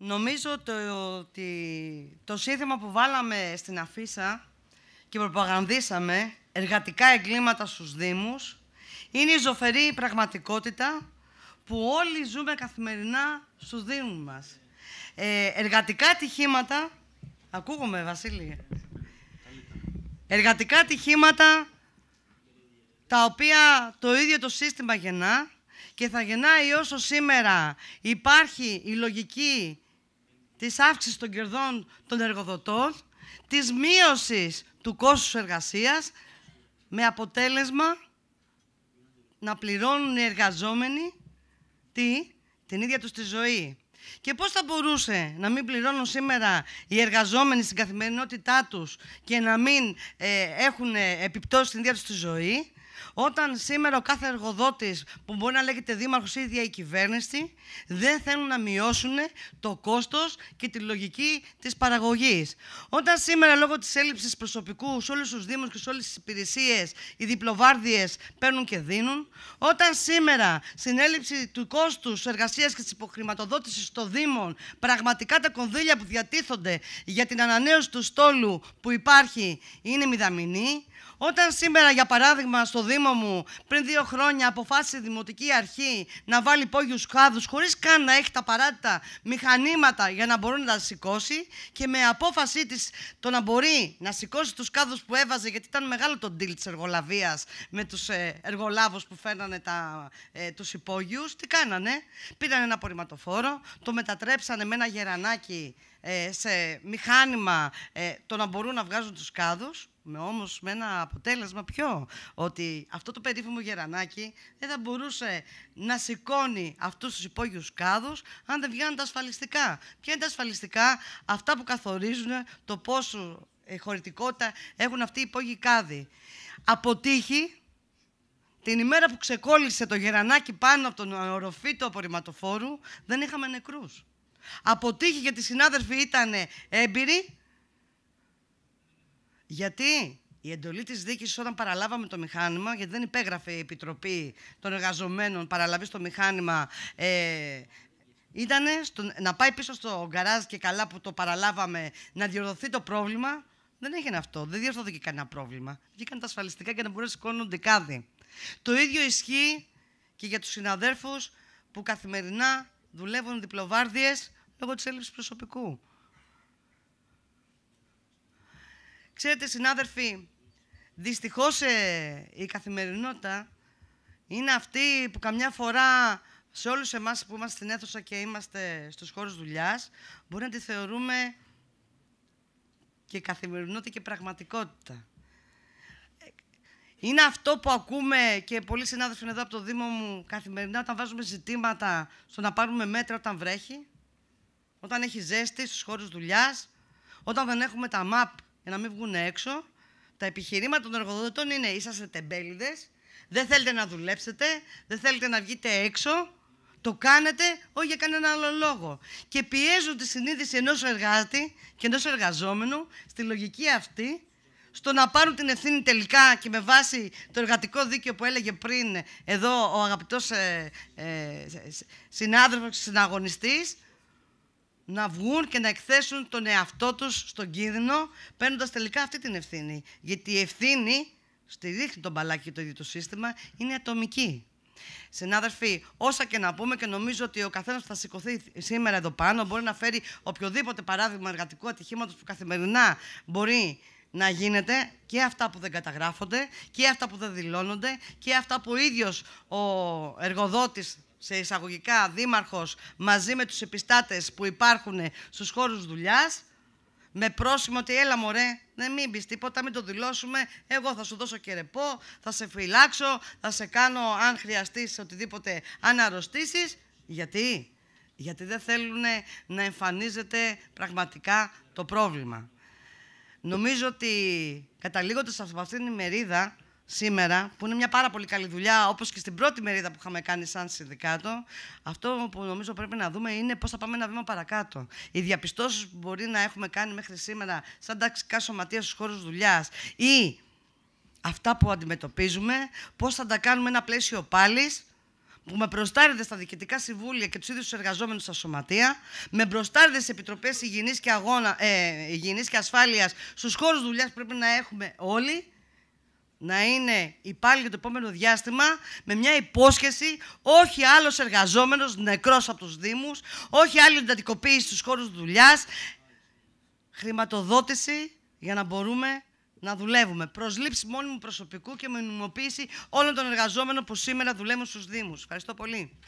Νομίζω το, ότι το σύνθημα που βάλαμε στην αφίσα και προπαγανδίσαμε εργατικά εγκλήματα στους Δήμους είναι η ζωφερή πραγματικότητα που όλοι ζούμε καθημερινά στους Δήμους μας. Ε, εργατικά ατυχήματα... Ακούγομαι, Βασίλη. Εργατικά ατυχήματα τα οποία το ίδιο το σύστημα γεννά και θα γεννάει όσο σήμερα υπάρχει η λογική της αύξησης των κερδών των εργοδοτών, της μείωσης του κόστους εργασίας, με αποτέλεσμα να πληρώνουν οι εργαζόμενοι τι, την ίδια τους τη ζωή. Και πώς θα μπορούσε να μην πληρώνουν σήμερα οι εργαζόμενοι στην καθημερινότητά τους και να μην ε, έχουν ε, επιπτώσεις την ίδια τους τη ζωή, όταν σήμερα ο κάθε εργοδότης που μπορεί να λέγεται δήμαρχος ή κυβέρνηση δεν θέλουν να μειώσουν το κόστος και τη λογική της παραγωγής. Όταν σήμερα λόγω της έλλειψης προσωπικού σε όλους τους Δήμους και σε όλες τις υπηρεσίες οι διπλοβάρδιες παίρνουν και δίνουν. Όταν σήμερα στην έλλειψη του κόστους εργασίας και της υποχρηματοδότησης των Δήμων πραγματικά τα κονδύλια που διατίθονται για την ανανέωση του στόλου που υπάρχει είναι μηδαμινή. Όταν σήμερα, για παράδειγμα, στο Δήμο μου, πριν δύο χρόνια, αποφάσισε η Δημοτική Αρχή να βάλει υπόγειους χάδου, χωρίς καν να έχει τα παράτητα μηχανήματα για να μπορεί να τα σηκώσει, και με απόφασή της το να μπορεί να σηκώσει τους κάδους που έβαζε, γιατί ήταν μεγάλο το deal της εργολαβίας με τους ε, εργολάβους που φέρνανε ε, τους υπόγειους, τι κάνανε. Πήραν ένα απορριμματοφόρο, το μετατρέψανε με ένα γερανάκι ε, σε μηχάνημα ε, το να μπορούν να βγάζουν τους κάδους με όμως με ένα αποτέλεσμα πιο, ότι αυτό το περίφημο γερανάκι δεν θα μπορούσε να σηκώνει αυτούς τους υπόγειους κάδους αν δεν βγαίνουν τα ασφαλιστικά. Ποια είναι τα ασφαλιστικά, αυτά που καθορίζουν το πόσο ε, χωρητικότητα έχουν αυτοί οι υπόγειοι κάδοι. Αποτύχει την ημέρα που ξεκόλλησε το γερανάκι πάνω από τον οροφή του απορριμματοφόρου, δεν είχαμε νεκρούς. Αποτύχει γιατί οι συνάδελφοι ήταν έμπειροι γιατί η εντολή της δίκης, όταν παραλάβαμε το μηχάνημα, γιατί δεν υπέγραφε η Επιτροπή των Εργαζομένων παραλαβή στο μηχάνημα. Ε, ήταν να πάει πίσω στο γκαράζ και καλά που το παραλάβαμε να διορθωθεί το πρόβλημα. Δεν έγινε αυτό. Δεν διορθώθηκε κανένα πρόβλημα. Βγήκαν τα ασφαλιστικά για να μπορούν να σηκώνουν δικάδι. Το ίδιο ισχύει και για τους συναδέρφους που καθημερινά δουλεύουν διπλοβάρδιες λόγω της έλλειψης προσωπικού. Ξέρετε, συνάδελφοι, δυστυχώς ε, η καθημερινότητα είναι αυτή που καμιά φορά σε όλους εμάς που είμαστε στην αίθουσα και είμαστε στους χώρους δουλειάς, μπορεί να τη θεωρούμε και καθημερινότητα και πραγματικότητα. Ε, είναι αυτό που ακούμε και πολλοί συνάδελφοι εδώ από το Δήμο μου καθημερινά όταν βάζουμε ζητήματα στο να πάρουμε μέτρα όταν βρέχει, όταν έχει ζέστη στους χώρους δουλειάς, όταν δεν έχουμε τα ΜΑΠ για να μην βγουν έξω. Τα επιχειρήματα των εργοδοτών είναι είσαστε τεμπέληδες, δεν θέλετε να δουλέψετε, δεν θέλετε να βγείτε έξω. Το κάνετε όχι για κανένα άλλο λόγο. Και πιέζουν τη συνείδηση ενός εργάτη και ενός εργαζόμενου στη λογική αυτή στο να πάρουν την ευθύνη τελικά και με βάση το εργατικό δίκαιο που έλεγε πριν εδώ ο αγαπητός ε, ε, συνάδελφος συναγωνιστής να βγουν και να εκθέσουν τον εαυτό τους στον κίνδυνο, παίρνοντας τελικά αυτή την ευθύνη. Γιατί η ευθύνη, στη δείχνει τον μπαλάκι του το ίδιο το σύστημα, είναι ατομική. Συνάδελφοι, όσα και να πούμε και νομίζω ότι ο καθένας που θα σηκωθεί σήμερα εδώ πάνω μπορεί να φέρει οποιοδήποτε παράδειγμα εργατικού ατυχήματος που καθημερινά μπορεί να γίνεται και αυτά που δεν καταγράφονται και αυτά που δεν δηλώνονται και αυτά που ο ίδιος ο εργοδότης σε εισαγωγικά δήμαρχος μαζί με τους επιστάτες που υπάρχουν στους χώρους δουλειάς με πρόσημο ότι έλα μωρέ, ναι μην πεις τίποτα, μην το δηλώσουμε, εγώ θα σου δώσω κερεπό, θα σε φυλάξω, θα σε κάνω αν χρειαστείς οτιδήποτε, αν αρρωστήσεις. Γιατί, γιατί δεν θέλουν να εμφανίζεται πραγματικά το πρόβλημα. Νομίζω ότι καταλήγοντας από αυτήν την ημερίδα, σήμερα, που είναι μια πάρα πολύ καλή δουλειά, όπως και στην πρώτη μερίδα που είχαμε κάνει σαν συνδικάτο, αυτό που νομίζω πρέπει να δούμε είναι πώς θα πάμε ένα βήμα παρακάτω. Οι διαπιστώσεις που μπορεί να έχουμε κάνει μέχρι σήμερα, σαν ταξικά σωματεία στους χώρους δουλειάς ή αυτά που αντιμετωπίζουμε, πώς θα τα κάνουμε ένα πλαίσιο πάλι που με προστάρεται στα διοικητικά συμβούλια και τους ίδιους τους εργαζόμενους στα σωματεία, με προστάρεται σε επιτροπές υγιεινής και, αγώνα, ε, υγιεινής και ασφάλειας στους χώρους δουλειάς που πρέπει να έχουμε όλοι, να είναι υπάλληλοι το επόμενο διάστημα με μια υπόσχεση όχι άλλος εργαζόμενος νεκρός από τους Δήμους, όχι άλλη εντατικοποίηση στους χώρους δουλειάς, χρηματοδότηση για να μπορούμε να δουλεύουμε. Προσλήψη μόνιμου προσωπικού και μονιμοποίηση όλων των εργαζόμενων που σήμερα δουλεύουν στους Δήμους. Ευχαριστώ πολύ.